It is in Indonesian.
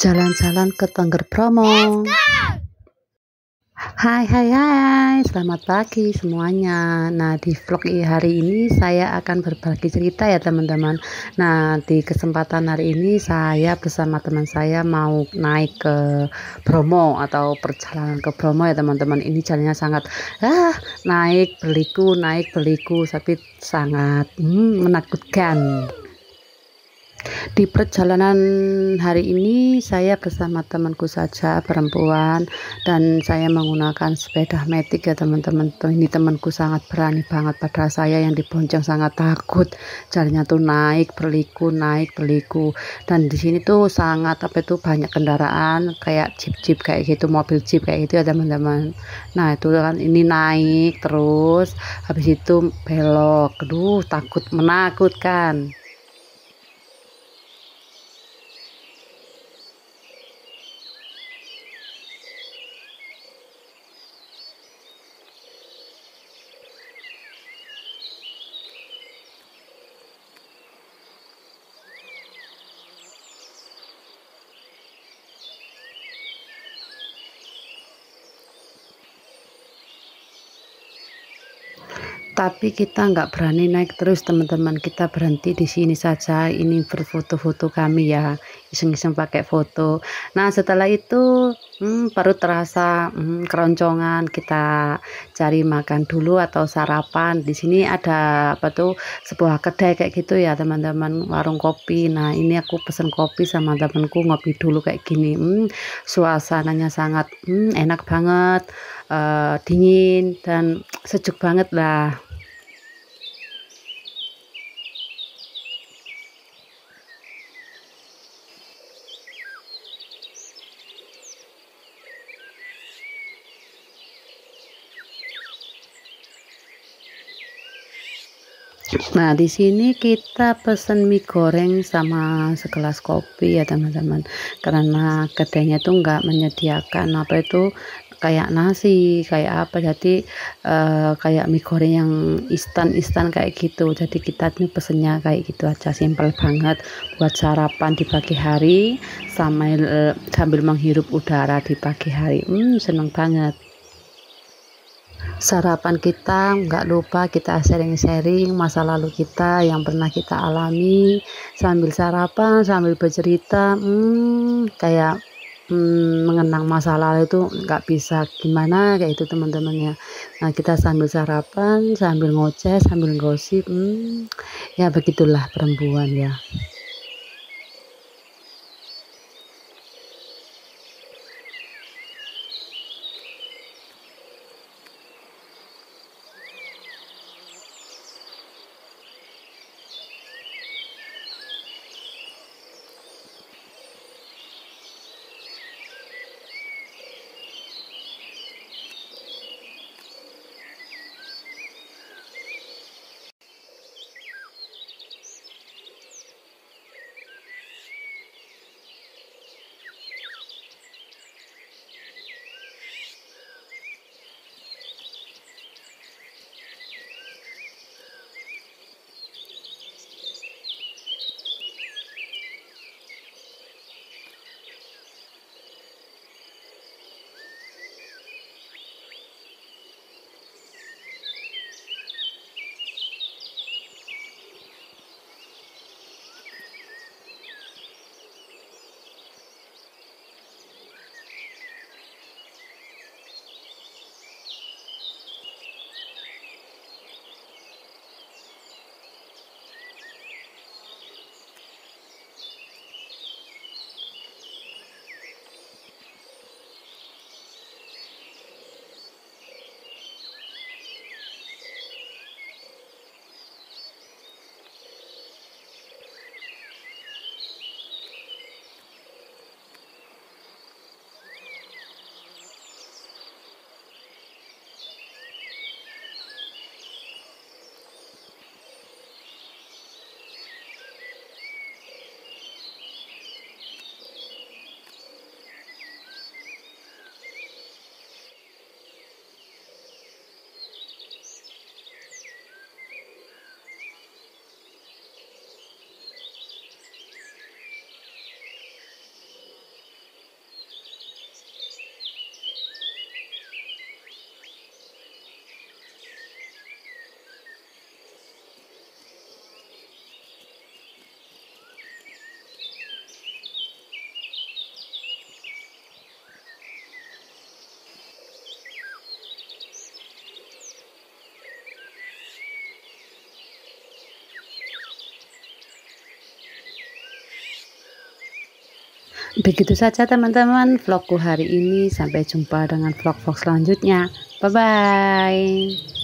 jalan-jalan ke Tengger Bromo. Hai hai hai, selamat pagi semuanya. Nah, di vlog hari ini saya akan berbagi cerita ya, teman-teman. Nah, di kesempatan hari ini saya bersama teman saya mau naik ke Bromo atau perjalanan ke Bromo ya, teman-teman. Ini jalannya sangat ah, naik beliku, naik beliku, tapi sangat hmm, menakutkan. Di perjalanan hari ini saya bersama temanku saja perempuan dan saya menggunakan sepeda metik ya teman-teman. Ini temanku sangat berani banget pada saya yang dibonceng sangat takut. Jalannya tuh naik berliku naik berliku dan di sini tuh sangat apa itu banyak kendaraan kayak jeep-jeep kayak gitu, mobil jeep kayak gitu ya teman-teman. Nah, itu kan ini naik terus habis itu belok. Aduh, takut menakutkan. tapi kita nggak berani naik terus teman-teman kita berhenti di sini saja ini berfoto-foto kami ya iseng-iseng pakai foto nah setelah itu hmm, baru terasa hmm, keroncongan kita cari makan dulu atau sarapan di sini ada apa tuh sebuah kedai kayak gitu ya teman-teman warung kopi nah ini aku pesen kopi sama temanku ngopi dulu kayak gini hmm, suasananya sangat hmm, enak banget uh, dingin dan sejuk banget lah Nah, di sini kita pesen mie goreng sama segelas kopi ya, teman-teman. Karena kedainya tuh enggak menyediakan apa itu kayak nasi, kayak apa. Jadi uh, kayak mie goreng yang instan-instan kayak gitu. Jadi kita tuh pesennya kayak gitu aja, simpel banget buat sarapan di pagi hari sambil eh, sambil menghirup udara di pagi hari. Hmm, seneng banget sarapan kita nggak lupa kita sharing-sharing masa lalu kita yang pernah kita alami sambil sarapan sambil bercerita hmm, kayak hmm, mengenang masa lalu itu nggak bisa gimana kayak itu teman temannya nah kita sambil sarapan sambil ngoceh sambil gosip hmm, ya begitulah perempuan ya Begitu saja teman-teman vlogku hari ini. Sampai jumpa dengan vlog-vlog selanjutnya. Bye-bye.